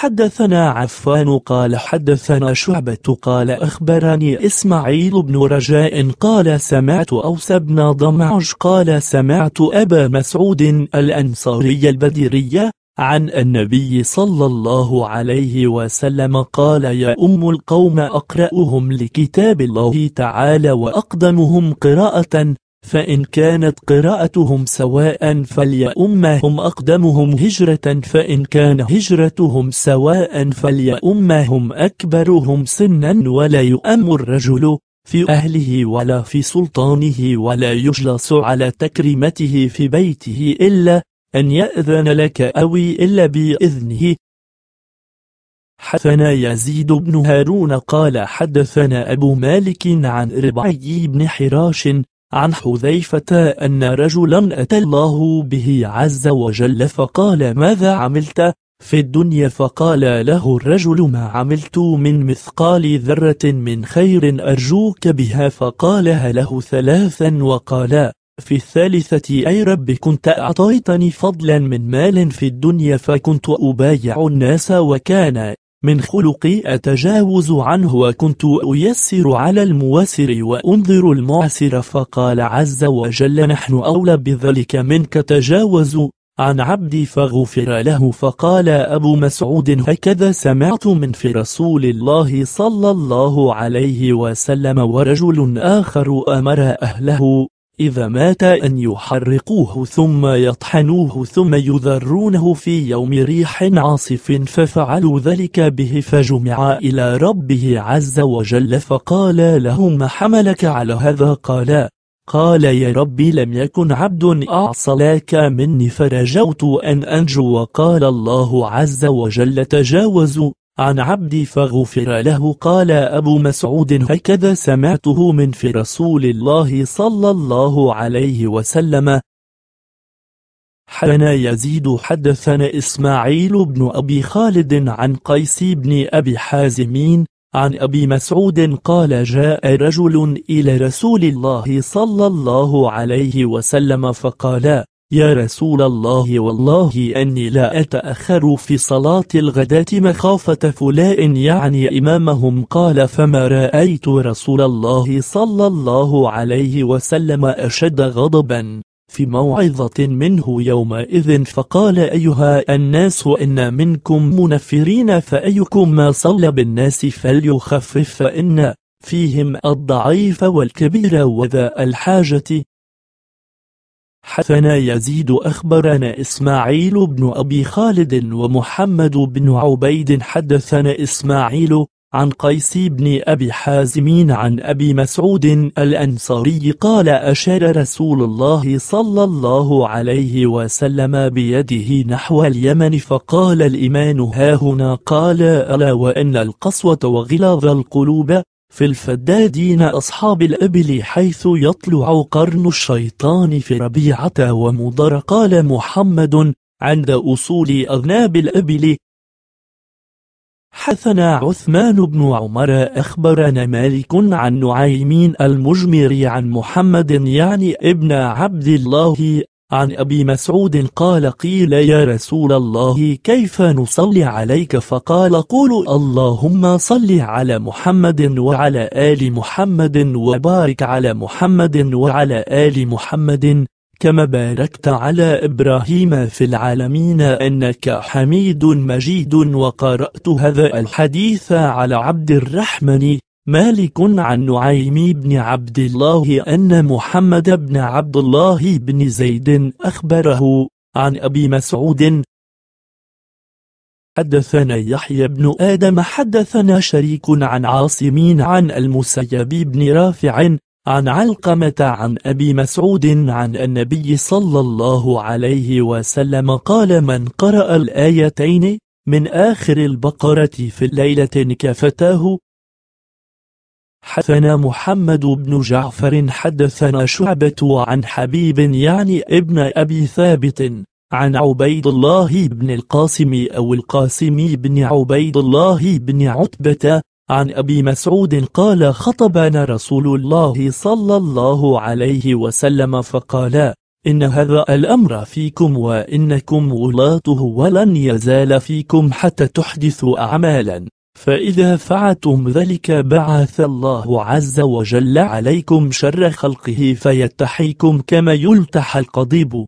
حدثنا عفان قال حدثنا شعبة قال أخبرني إسماعيل بن رجاء قال سمعت أوس بن ضمعج قال سمعت أبا مسعود الأنصاري البديرية عن النبي صلى الله عليه وسلم قال يا أم القوم أقرأهم لكتاب الله تعالى وأقدمهم قراءة فإن كانت قراءتهم سواء فليؤمهم أقدمهم هجرة فإن كان هجرتهم سواء فليؤمهم أكبرهم سنا ولا يؤم الرجل في أهله ولا في سلطانه ولا يجلس على تكريمته في بيته إلا أن يأذن لك أو إلا بإذنه حدثنا يزيد بن هارون قال حدثنا أبو مالك عن ربعي بن حراش عن حذيفة أن رجلا أتى الله به عز وجل فقال ماذا عملت في الدنيا فقال له الرجل ما عملت من مثقال ذرة من خير أرجوك بها فقالها له ثلاثا وقال في الثالثة أي رب كنت أعطيتني فضلا من مال في الدنيا فكنت أبايع الناس وكان من خلقي أتجاوز عنه وكنت أيسر على المواسر وأنظر المعسر فقال عز وجل نحن أولى بذلك منك تجاوز عن عبدي فغفر له فقال أبو مسعود هكذا سمعت من في رسول الله صلى الله عليه وسلم ورجل آخر أمر أهله إذا مات أن يحرقوه ثم يطحنوه ثم يذرونه في يوم ريح عاصف ففعلوا ذلك به فجمع إلى ربه عز وجل فقال لهم ما حملك على هذا قال قال يا ربي لم يكن عبد أعصلاك مني فرجوت أن أنجو وقال الله عز وجل تجاوزوا عن عبدي فغفر له قال أبو مسعود هكذا سمعته من في رسول الله صلى الله عليه وسلم حنا يزيد حدثنا إسماعيل بن أبي خالد عن قيس بن أبي حازمين عن أبي مسعود قال جاء رجل إلى رسول الله صلى الله عليه وسلم فقال يا رسول الله والله أني لا أتأخر في صلاة الغداة مخافة فلاء يعني إمامهم قال فما رأيت رسول الله صلى الله عليه وسلم أشد غضبا في موعظة منه يومئذ فقال أيها الناس إن منكم منفرين فأيكم ما صلى بالناس فليخفف فإن فيهم الضعيف والكبير وذا الحاجة حدثنا يزيد أخبرنا إسماعيل بن أبي خالد ومحمد بن عبيد حدثنا إسماعيل عن قيس بن أبي حازمين عن أبي مسعود الأنصاري قال أشار رسول الله صلى الله عليه وسلم بيده نحو اليمن فقال الإيمان هاهنا قال ألا وإن القسوة وغلاظ القلوب في الفدادين أصحاب الإبل حيث يطلع قرن الشيطان في ربيعة ومضر قال محمد عند أصول أذناب الإبل حثنا عثمان بن عمر أخبرنا مالك عن نعيمين المجمر عن محمد يعني ابن عبد الله عن أبي مسعود قال قيل يا رسول الله كيف نصلي عليك فقال قولوا اللهم صل على محمد وعلى آل محمد وبارك على محمد وعلى آل محمد كما باركت على إبراهيم في العالمين أنك حميد مجيد وقرأت هذا الحديث على عبد الرحمن مالك عن نعيم بن عبد الله أن محمد بن عبد الله بن زيد أخبره عن أبي مسعود حدثنا يحيى بن آدم حدثنا شريك عن عاصمين عن المسيب بن رافع عن علقمة عن أبي مسعود عن النبي صلى الله عليه وسلم قال من قرأ الآيتين من آخر البقرة في ليلة كفتاه حدثنا محمد بن جعفر حدثنا شعبة عن حبيب يعني ابن أبي ثابت عن عبيد الله بن القاسم أو القاسم بن عبيد الله بن عتبة عن أبي مسعود قال خطبنا رسول الله صلى الله عليه وسلم فقال إن هذا الأمر فيكم وإنكم ولاته ولن يزال فيكم حتى تحدثوا أعمالا فإذا فعلتم ذلك بعث الله عز وجل عليكم شر خلقه فيتحيكم كما يلتح القضيب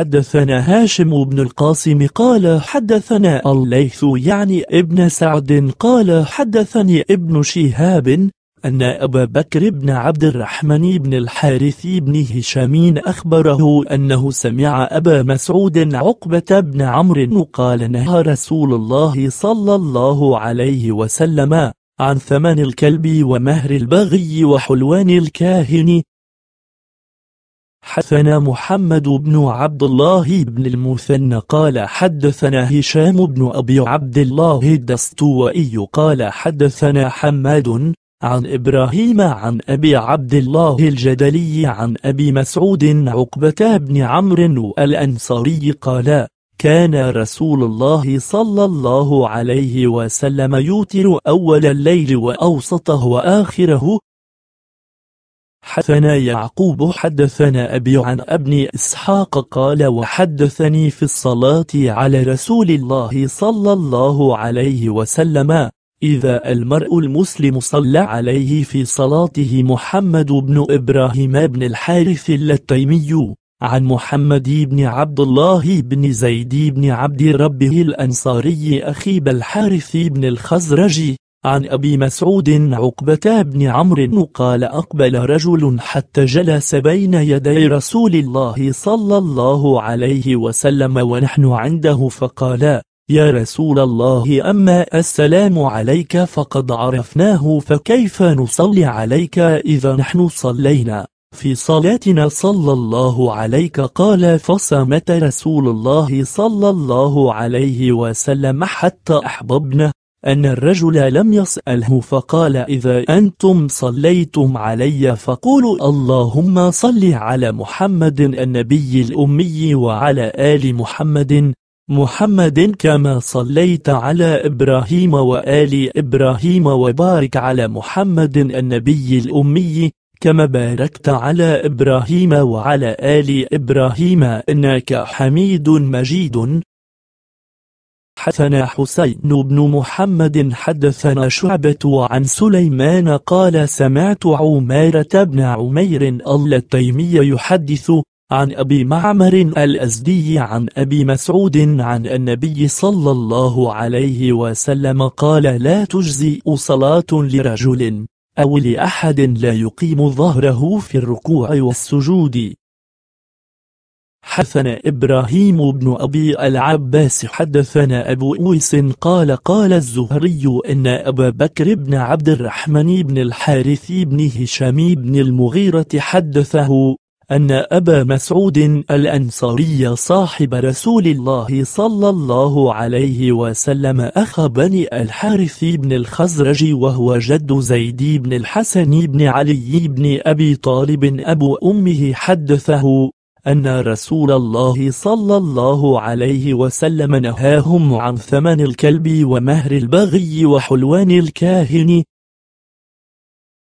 حدثنا هاشم بن القاسم قال حدثنا الليث يعني ابن سعد قال حدثني ابن شهاب أن أبا بكر بن عبد الرحمن بن الحارث بن هشام أخبره أنه سمع أبا مسعود عقبة بن عمرو قال نهى رسول الله صلى الله عليه وسلم عن ثمن الكلب ومهر البغي وحلوان الكاهن حدثنا محمد بن عبد الله بن المثنى قال حدثنا هشام بن أبي عبد الله الدستوائي قال حدثنا حماد عن إبراهيم عن أبي عبد الله الجدلي عن أبي مسعود عقبة بن عمرو الأنصاري قال كان رسول الله صلى الله عليه وسلم يوتر أول الليل وأوسطه وآخره حدثنا يعقوب حدثنا أبي عن ابن إسحاق قال وحدثني في الصلاة على رسول الله صلى الله عليه وسلم إذا المرء المسلم صلى عليه في صلاته محمد بن إبراهيم بن الحارث اللتيمي عن محمد بن عبد الله بن زيد بن عبد ربه الأنصاري أخي بالحارث بن الخزرجي عن أبي مسعود عقبة بن عمرو قال أقبل رجل حتى جلس بين يدي رسول الله صلى الله عليه وسلم ونحن عنده فقال يا رسول الله أما السلام عليك فقد عرفناه فكيف نصلي عليك إذا نحن صلينا في صلاتنا صلى الله عليك قال فصمت رسول الله صلى الله عليه وسلم حتى أحببنا أن الرجل لم يسأله فقال إذا أنتم صليتم علي فقولوا اللهم صل على محمد النبي الأمي وعلى آل محمد محمد كما صليت على إبراهيم وآل إبراهيم وبارك على محمد النبي الأمي كما باركت على إبراهيم وعلى آل إبراهيم إنك حميد مجيد حدثنا حسين بن محمد حدثنا شعبة عن سليمان قال سمعت عمارة بن عمير التيمي يحدث عن أبي معمر الأزدي عن أبي مسعود عن النبي صلى الله عليه وسلم قال لا تجزئ صلاة لرجل أو لأحد لا يقيم ظهره في الركوع والسجود حدثنا إبراهيم بن أبي العباس حدثنا أبو أويس قال قال الزهري إن أبا بكر بن عبد الرحمن بن الحارث بن هشام بن المغيرة حدثه أن أبا مسعود الأنصاري صاحب رسول الله صلى الله عليه وسلم أخ بني الحارث بن الخزرج وهو جد زيد بن الحسن بن علي بن أبي طالب أبو أمه حدثه أن رسول الله صلى الله عليه وسلم نهاهم عن ثمن الكلب ومهر البغي وحلوان الكاهن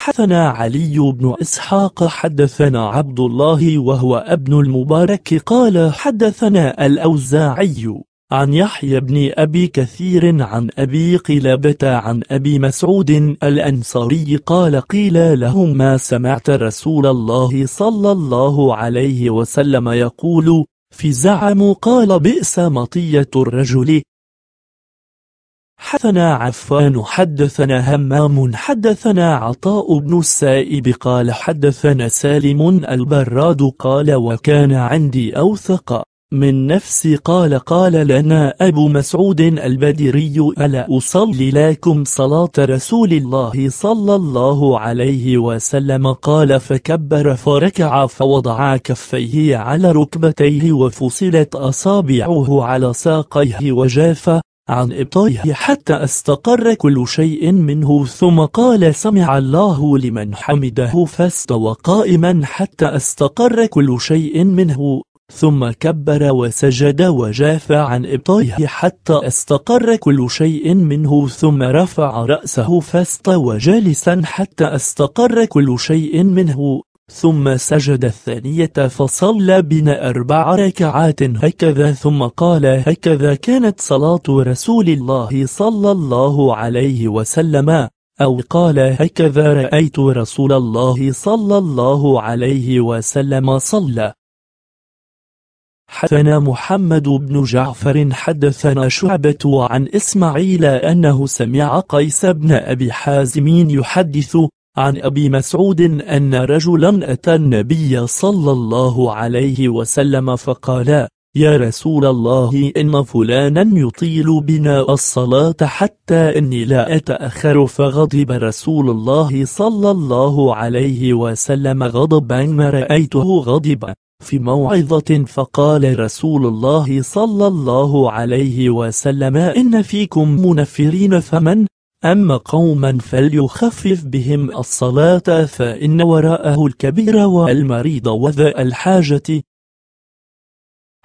حدثنا علي بن إسحاق حدثنا عبد الله وهو ابن المبارك قال حدثنا الأوزاعي عن يحيى بن أبي كثير عن أبي قلابة عن أبي مسعود الأنصاري قال قيل له ما سمعت رسول الله صلى الله عليه وسلم يقول في زعم قال بئس مطية الرجل حدثنا عفان حدثنا همام حدثنا عطاء بن السائب قال حدثنا سالم البراد قال وكان عندي أوثق من نفسي قال قال لنا أبو مسعود البدري ألا أصلي لكم صلاة رسول الله صلى الله عليه وسلم قال فكبر فركع فوضع كفيه على ركبتيه وفصلت أصابعه على ساقيه وجاف عن إبطايا حتى استقر كل شيء منه ثم قال سمع الله لمن حمده فاستوى قائما حتى استقر كل شيء منه ثم كبر وسجد وجاف عن إبطايا حتى استقر كل شيء منه ثم رفع رأسه فاستوى جالسا حتى استقر كل شيء منه ثم سجد الثانية فصلى بنا أربع ركعات هكذا ثم قال هكذا كانت صلاة رسول الله صلى الله عليه وسلم أو قال هكذا رأيت رسول الله صلى الله عليه وسلم صلى حدثنا محمد بن جعفر حدثنا شعبة عن إسماعيل أنه سمع قيس بن أبي حازم يحدث عن أبي مسعود أن رجلا أتى النبي صلى الله عليه وسلم فقال يا رسول الله إن فلانا يطيل بنا الصلاة حتى إني لا أتأخر فغضب رسول الله صلى الله عليه وسلم غضبا ما رأيته غضبا في موعظة فقال رسول الله صلى الله عليه وسلم إن فيكم منفرين فمن أما قوما فليخفف بهم الصلاة فإن وراءه الكبير والمريض وذا الحاجة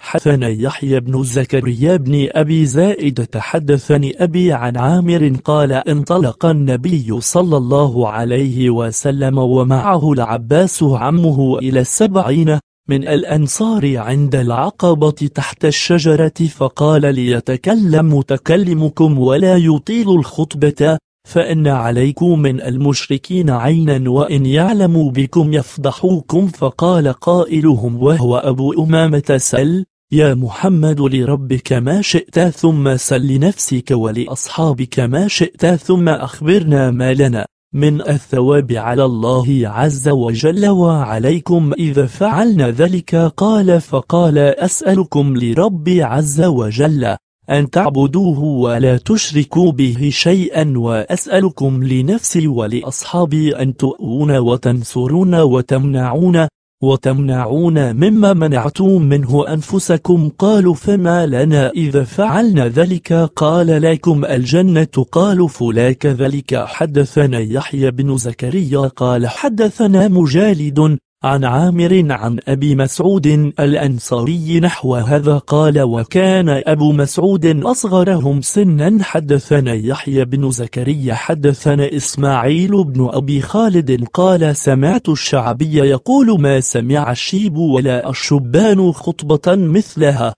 حثنا يحيى بن زكريا بن أبي زائد تحدثني أبي عن عامر قال انطلق النبي صلى الله عليه وسلم ومعه العباس عمه إلى السبعين من الأنصار عند العقبة تحت الشجرة فقال ليتكلم متكلمكم ولا يطيل الخطبة فإن عليكم من المشركين عينا وإن يعلموا بكم يفضحوكم فقال قائلهم وهو أبو أمامة سل يا محمد لربك ما شئت ثم سل لنفسك ولأصحابك ما شئت ثم أخبرنا ما لنا من الثواب على الله عز وجل وعليكم إذا فعلنا ذلك قال فقال أسألكم لربي عز وجل أن تعبدوه ولا تشركوا به شيئا وأسألكم لنفسي ولأصحابي أن تؤون وتنصرون وتمنعون وتمنعون مما منعتم منه أنفسكم قالوا فما لنا إذا فعلنا ذلك قال لكم الجنة قالوا فلا كذلك حدثنا يحيى بن زكريا قال حدثنا مجالد عن عامر عن أبي مسعود الأنصاري نحو هذا قال وكان أبو مسعود أصغرهم سنا حدثنا يحيى بن زكريا حدثنا إسماعيل بن أبي خالد قال سمعت الشعبي يقول ما سمع الشيب ولا الشبان خطبة مثلها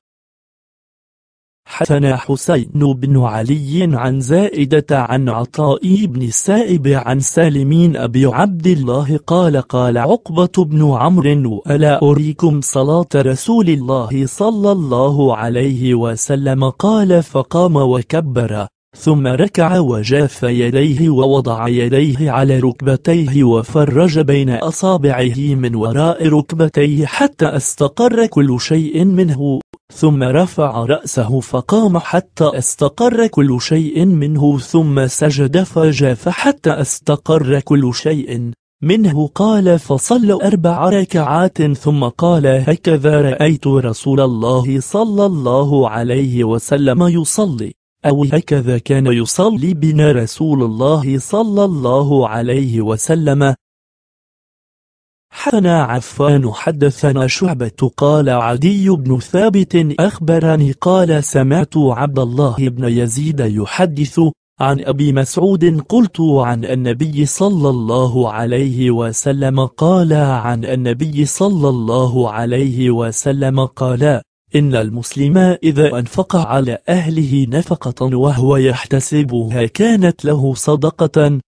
حدثنا حسين بن علي عن زائدة عن عطاء بن السائب عن سالمين أبي عبد الله قال قال عقبة بن عمرو ألا أريكم صلاة رسول الله صلى الله عليه وسلم قال فقام وكبر ثم ركع وجاف يديه ووضع يديه على ركبتيه وفرج بين أصابعه من وراء ركبتيه حتى استقر كل شيء منه ثم رفع رأسه فقام حتى استقر كل شيء منه ثم سجد فجاف حتى استقر كل شيء منه قال فصل أربع ركعات ثم قال هكذا رأيت رسول الله صلى الله عليه وسلم يصلي أو هكذا كان يصلي بنا رسول الله صلى الله عليه وسلم حدثنا عفان حدثنا شعبة قال عدي بن ثابت أخبرني قال سمعت عبد الله بن يزيد يحدث عن أبي مسعود قلت عن النبي صلى الله عليه وسلم قال عن النبي صلى الله عليه وسلم قال إن المسلم إذا أنفق على أهله نفقة وهو يحتسبها كانت له صدقة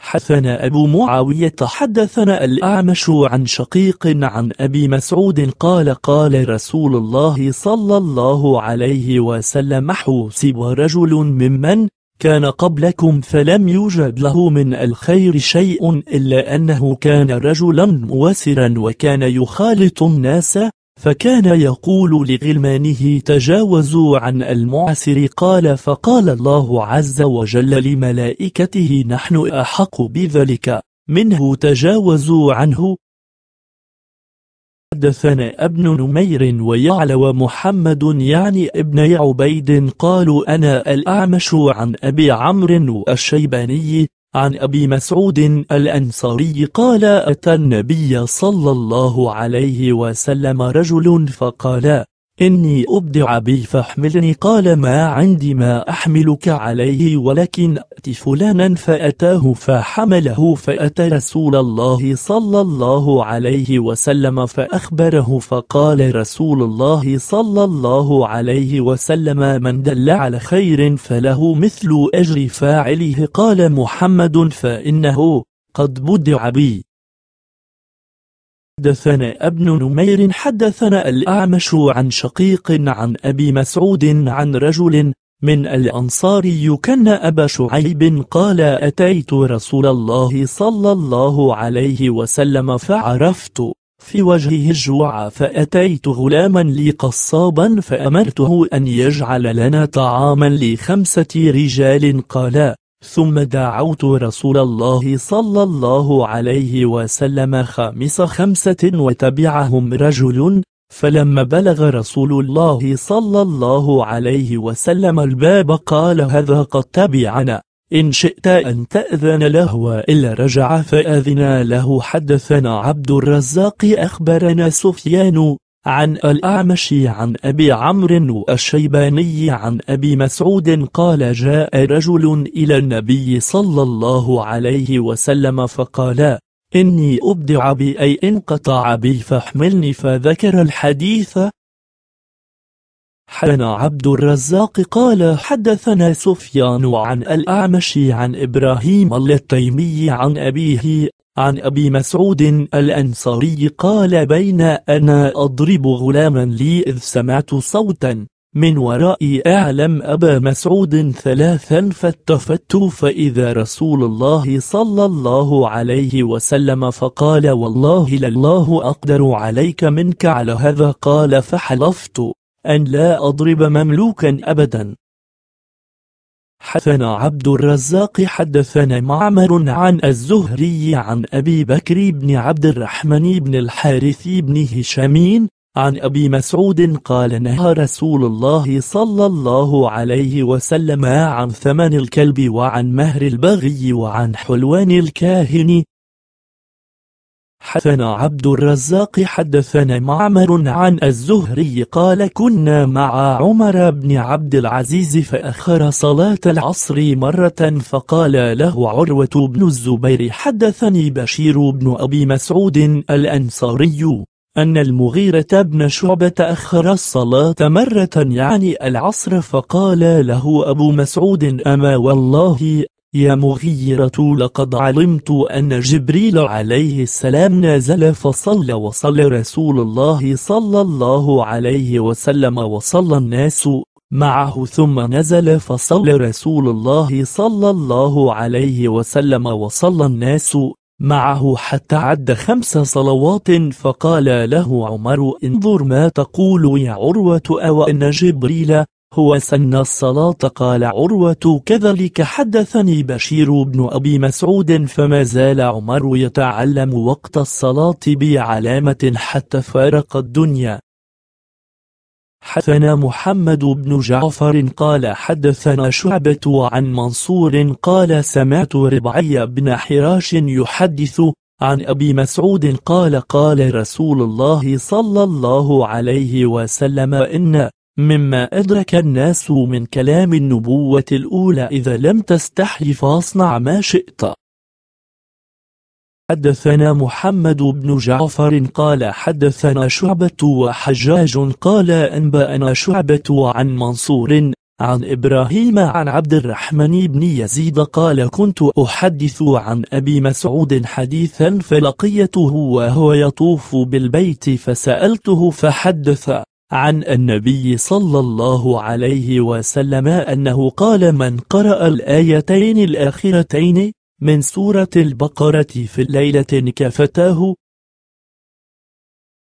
حدثنا أبو معاوية حدثنا الأعمش عن شقيق عن أبي مسعود قال قال رسول الله صلى الله عليه وسلم حوسب رجل ممن كان قبلكم فلم يوجد له من الخير شيء إلا أنه كان رجلا موسرا وكان يخالط الناس فكان يقول لغلمانه تجاوزوا عن المعسر قال فقال الله عز وجل لملائكته نحن أحق بذلك منه تجاوزوا عنه حدثنا ابن نمير ويعلى ومحمد يعني ابن عبيد قالوا أنا الأعمش عن أبي عمرو الشيباني عن أبي مسعود الأنصاري قال أتى النبي صلى الله عليه وسلم رجل فقال إني أبدع بي فاحملني قال ما عندي ما أحملك عليه ولكن أت فلانا فأتاه فحمله فأتى رسول الله صلى الله عليه وسلم فأخبره فقال رسول الله صلى الله عليه وسلم من دل على خير فله مثل أجر فاعله قال محمد فإنه قد بدع بي حدثنا ابن نمير حدثنا الأعمش عن شقيق عن أبي مسعود عن رجل من الأنصار يكن أبا شعيب قال أتيت رسول الله صلى الله عليه وسلم فعرفت في وجهه الجوع فأتيت غلاما لي قصابا فأمرته أن يجعل لنا طعاما لخمسة رجال قال ثم دعوت رسول الله صلى الله عليه وسلم خامس خمسة وتبعهم رجل فلما بلغ رسول الله صلى الله عليه وسلم الباب قال هذا قد تبعنا إن شئت أن تأذن له وإلا رجع فأذن له حدثنا عبد الرزاق أخبرنا سفيان عن الأعمش عن أبي عمرو الشيباني عن أبي مسعود قال جاء رجل إلى النبي صلى الله عليه وسلم فقال إني أبدع بي أي انقطع بي فاحملني فذكر الحديث حدثنا عبد الرزاق قال حدثنا سفيان عن الأعمش عن إبراهيم التيمي عن أبيه عن أبي مسعود الأنصاري قال بين أنا أضرب غلاما لي إذ سمعت صوتا من ورائي أعلم أبا مسعود ثلاثا فالتفت فإذا رسول الله صلى الله عليه وسلم فقال والله لله أقدر عليك منك على هذا قال فحلفت أن لا أضرب مملوكا أبدا حدثنا عبد الرزاق حدثنا معمر عن الزهري عن أبي بكر بن عبد الرحمن بن الحارث بن هشامين عن أبي مسعود قال نهى رسول الله صلى الله عليه وسلم عن ثمن الكلب وعن مهر البغي وعن حلوان الكاهن حدثنا عبد الرزاق حدثنا معمر عن الزهري قال كنا مع عمر بن عبد العزيز فأخر صلاة العصر مرة فقال له عروة بن الزبير حدثني بشير بن أبي مسعود الأنصاري أن المغيرة بن شعبة أخر الصلاة مرة يعني العصر فقال له أبو مسعود أما والله يا مغيرة لقد علمت أن جبريل عليه السلام نازل فصلى وصلى رسول الله صلى الله عليه وسلم وصلى الناس معه ثم نزل فصلى رسول الله صلى الله عليه وسلم وصلى الناس معه حتى عد خمس صلوات فقال له عمر انظر ما تقول يا عروة أو أن جبريل هو سن الصلاة قال عروة كذلك حدثني بشير بن أبي مسعود فما زال عمر يتعلم وقت الصلاة بعلامة حتى فارق الدنيا حدثنا محمد بن جعفر قال حدثنا شعبة عن منصور قال سمعت ربعي بن حراش يحدث عن أبي مسعود قال قال رسول الله صلى الله عليه وسلم إن مما أدرك الناس من كلام النبوة الأولى إذا لم تستحي فاصنع ما شئت حدثنا محمد بن جعفر قال حدثنا شعبة وحجاج قال أنبأنا شعبة عن منصور عن إبراهيم عن عبد الرحمن بن يزيد قال كنت أحدث عن أبي مسعود حديثا فلقيته وهو يطوف بالبيت فسألته فحدث عن النبي صلى الله عليه وسلم أنه قال من قرأ الآيتين الآخرتين من سورة البقرة في الليلة كفتاه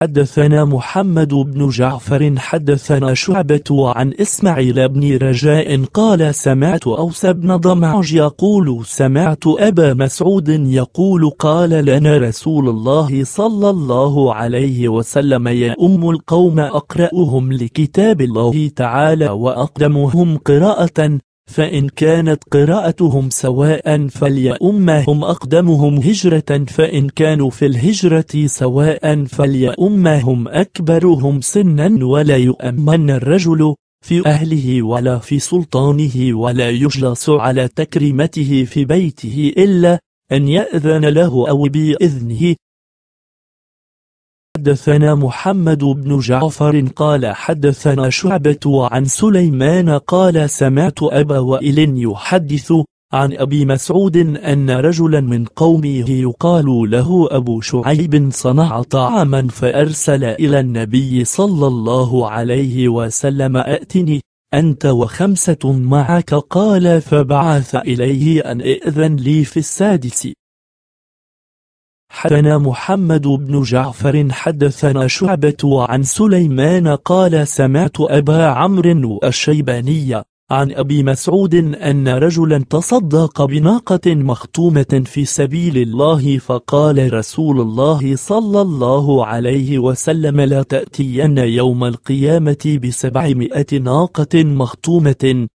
حدثنا محمد بن جعفر حدثنا شعبة عن إسماعيل بن رجاء قال سمعت أوس بن ضمعج يقول سمعت أبا مسعود يقول قال لنا رسول الله صلى الله عليه وسلم يا أم القوم أقرأهم لكتاب الله تعالى وأقدمهم قراءة فإن كانت قراءتهم سواء فليؤمهم أقدمهم هجرة فإن كانوا في الهجرة سواء فليؤمهم أكبرهم سنا ولا يؤمن الرجل في أهله ولا في سلطانه ولا يجلس على تكريمته في بيته إلا أن يأذن له أو بإذنه حدثنا محمد بن جعفر قال حدثنا شعبة عن سليمان قال سمعت أبا وائل يحدث عن أبي مسعود أن رجلا من قومه يقال له أبو شعيب صنع طعاما فأرسل إلى النبي صلى الله عليه وسلم أأتني أنت وخمسة معك قال فبعث إليه أن ائذن لي في السادس حدثنا محمد بن جعفر حدثنا شعبة عن سليمان قال سمعت أبا عمرو الشيباني عن أبي مسعود أن رجلا تصدق بناقة مختومة في سبيل الله فقال رسول الله صلى الله عليه وسلم لا تأتين يوم القيامة بسبعمائة ناقة مختومة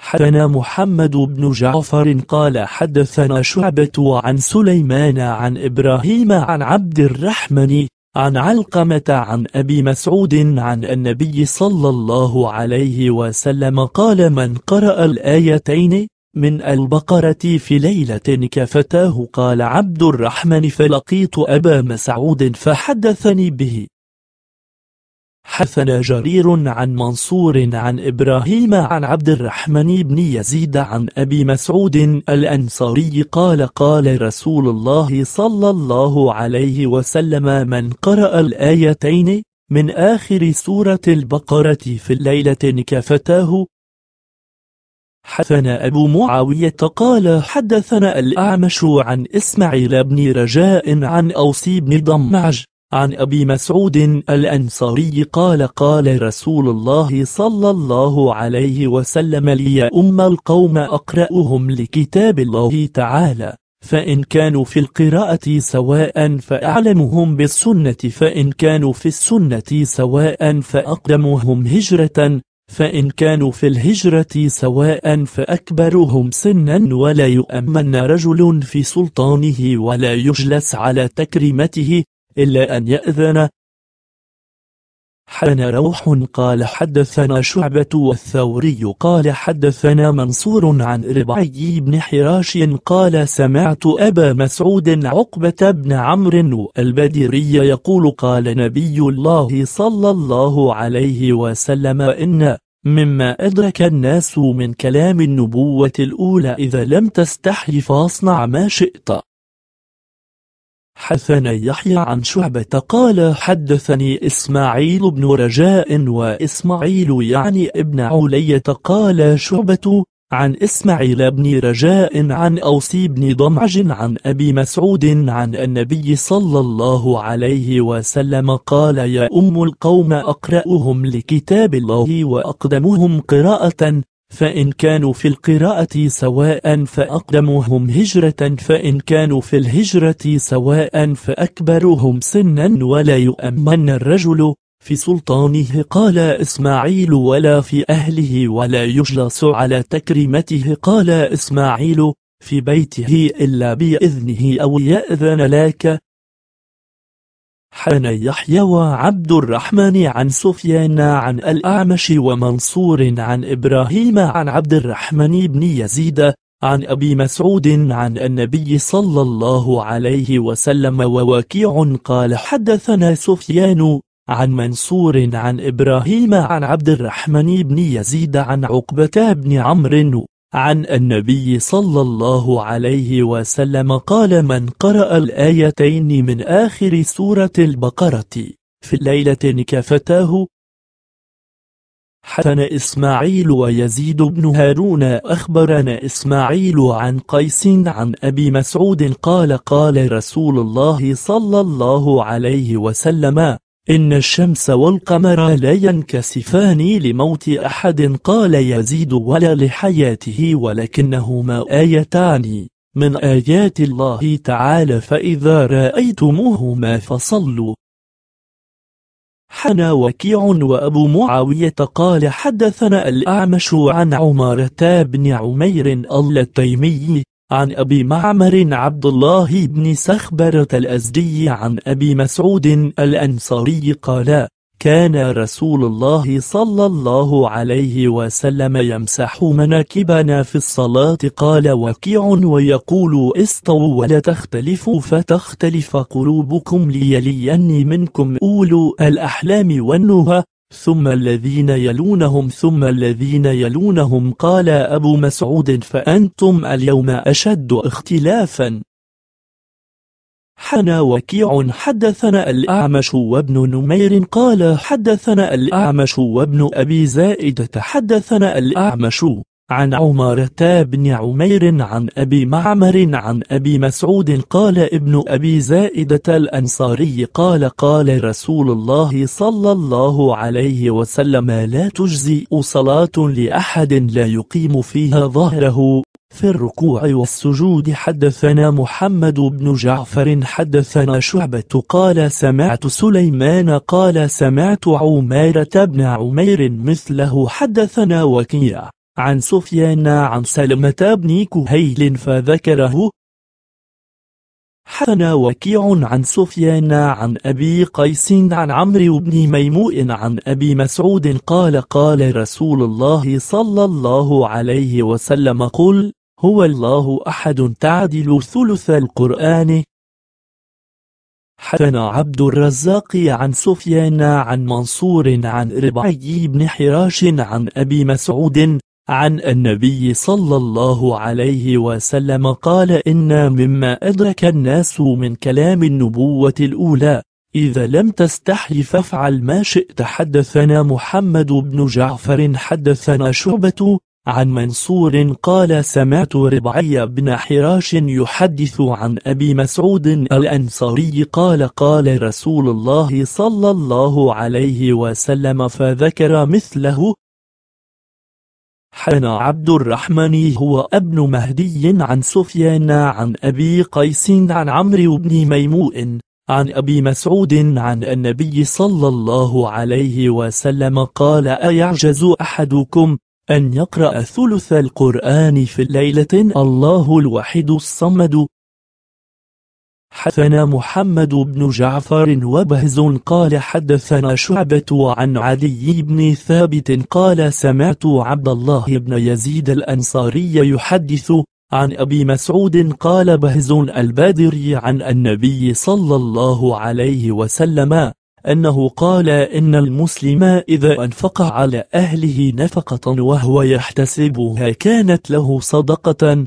حدثنا محمد بن جعفر قال حدثنا شعبة عن سليمان عن إبراهيم عن عبد الرحمن عن علقمة عن أبي مسعود عن النبي صلى الله عليه وسلم قال من قرأ الآيتين من البقرة في ليلة كفتاه قال عبد الرحمن فلقيت أبا مسعود فحدثني به حدثنا جرير عن منصور عن إبراهيم عن عبد الرحمن بن يزيد عن أبي مسعود الأنصاري قال قال رسول الله صلى الله عليه وسلم من قرأ الآيتين من آخر سورة البقرة في الليلة كفتاه حدثنا أبو معاوية قال حدثنا الأعمش عن إسماعيل بن رجاء عن أوسي بن ضمعج عن أبي مسعود الأنصاري قال قال رسول الله صلى الله عليه وسلم لي أم القوم أقرأهم لكتاب الله تعالى فإن كانوا في القراءة سواء فأعلمهم بالسنة فإن كانوا في السنة سواء فأقدمهم هجرة فإن كانوا في الهجرة سواء فأكبرهم سنا ولا يؤمن رجل في سلطانه ولا يجلس على تكريمته إلا أن يأذن حدثنا روح قال حدثنا شعبة والثوري قال حدثنا منصور عن ربعي بن حراش قال سمعت أبا مسعود عقبة بن عمرو البدري يقول قال نبي الله صلى الله عليه وسلم إن مما أدرك الناس من كلام النبوة الأولى إذا لم تستحي فاصنع ما شئت حدثنا يحيى عن شعبة قال حدثني إسماعيل بن رجاء وإسماعيل يعني ابن علية قال شعبة عن إسماعيل بن رجاء عن أوسي بن ضمعج عن أبي مسعود عن النبي صلى الله عليه وسلم قال يا أم القوم أقرأهم لكتاب الله وأقدمهم قراءة فإن كانوا في القراءة سواء فأقدمهم هجرة فإن كانوا في الهجرة سواء فأكبرهم سنا ولا يؤمن الرجل في سلطانه قال إسماعيل ولا في أهله ولا يجلس على تكريمته قال إسماعيل في بيته إلا بإذنه أو يأذن لك حان يحيى وعبد الرحمن عن سفيان عن الأعمش ومنصور عن إبراهيم عن عبد الرحمن بن يزيد عن أبي مسعود عن النبي صلى الله عليه وسلم ووكيع قال حدثنا سفيان عن منصور عن إبراهيم عن عبد الرحمن بن يزيد عن عقبة بن عمرو عن النبي صلى الله عليه وسلم قال من قرأ الآيتين من آخر سورة البقرة في ليلة كفتاه حسن إسماعيل ويزيد بن هارون أخبرنا إسماعيل عن قيس عن أبي مسعود قال قال رسول الله صلى الله عليه وسلم إن الشمس والقمر لا ينكسفان لموت أحد قال يزيد ولا لحياته ولكنهما آيتان من آيات الله تعالى فإذا رأيتموهما فصلوا حنا وكيع وأبو معاوية قال حدثنا الأعمش عن عمارة بن عمير التيمي عن أبي معمر عبد الله بن سخبرة الأزدي عن أبي مسعود الأنصاري قال كان رسول الله صلى الله عليه وسلم يمسح مناكبنا في الصلاة قال وكيع ويقول استووا ولا تختلفوا فتختلف قلوبكم ليليني منكم أولو الأحلام والنهى ثم الذين يلونهم ثم الذين يلونهم قال أبو مسعود فأنتم اليوم أشد اختلافا حنا وكيع حدثنا الأعمش وابن نمير قال حدثنا الأعمش وابن أبي زائد تحدثنا الأعمش عن عمارة بن عمير عن أبي معمر عن أبي مسعود قال ابن أبي زائدة الأنصاري قال قال رسول الله صلى الله عليه وسلم لا تجزئ صلاة لأحد لا يقيم فيها ظهره في الركوع والسجود حدثنا محمد بن جعفر حدثنا شعبة قال سمعت سليمان قال سمعت عمارة بن عمير مثله حدثنا وكيع عن سفيان عن سلمة بن كهيل فذكره حدثنا وكيع عن سفيان عن أبي قيس عن عمرو بن ميموء عن أبي مسعود قال قال رسول الله صلى الله عليه وسلم قل هو الله أحد تعدل ثلث القرآن حدثنا عبد الرزاق عن سفيان عن منصور عن ربعي بن حراش عن أبي مسعود عن النبي صلى الله عليه وسلم قال إن مما أدرك الناس من كلام النبوة الأولى إذا لم تستحي فافعل ما شئت حدثنا محمد بن جعفر حدثنا شعبة عن منصور قال سمعت ربعي بن حراش يحدث عن أبي مسعود الأنصاري قال قال رسول الله صلى الله عليه وسلم فذكر مثله حنا عبد الرحمن هو ابن مهدي عن سفيان عن أبي قيس عن عمرو بن ميموء عن أبي مسعود عن النبي صلى الله عليه وسلم قال أيعجز أحدكم أن يقرأ ثلث القرآن في ليلة الله الوحيد الصمد حدثنا محمد بن جعفر وبهز قال حدثنا شعبة عن علي بن ثابت قال سمعت عبد الله بن يزيد الأنصاري يحدث عن أبي مسعود قال بهز البادري عن النبي صلى الله عليه وسلم أنه قال إن المسلم إذا أنفق على أهله نفقة وهو يحتسبها كانت له صدقة